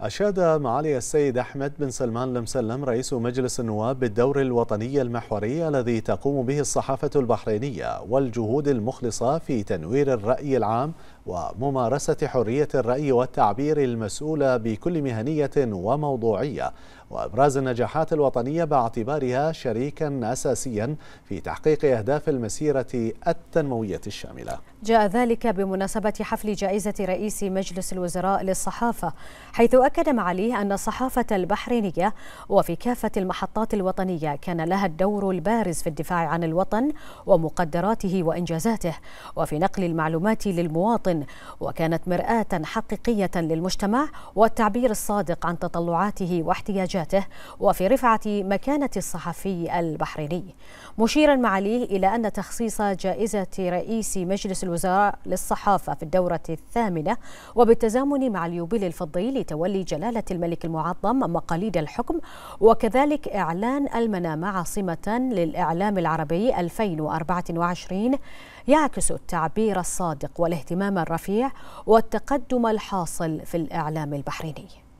أشاد معالي السيد أحمد بن سلمان المسلم رئيس مجلس النواب بالدور الوطني المحوري الذي تقوم به الصحافة البحرينية والجهود المخلصة في تنوير الرأي العام وممارسة حرية الرأي والتعبير المسؤولة بكل مهنية وموضوعية وأبراز النجاحات الوطنية باعتبارها شريكا أساسيا في تحقيق أهداف المسيرة التنموية الشاملة جاء ذلك بمناسبة حفل جائزة رئيس مجلس الوزراء للصحافة حيث أكد معاليه أن الصحافة البحرينية وفي كافة المحطات الوطنية كان لها الدور البارز في الدفاع عن الوطن ومقدراته وإنجازاته وفي نقل المعلومات للمواطن وكانت مرآة حقيقية للمجتمع والتعبير الصادق عن تطلعاته واحتياجاته منتجاته وفي رفعة مكانة الصحفي البحريني مشيرا معاليه إلى أن تخصيص جائزة رئيس مجلس الوزراء للصحافة في الدورة الثامنة وبالتزامن مع اليوبيل الفضي لتولي جلالة الملك المعظم مقاليد الحكم وكذلك إعلان المنامة عاصمة للإعلام العربي 2024 يعكس التعبير الصادق والاهتمام الرفيع والتقدم الحاصل في الإعلام البحريني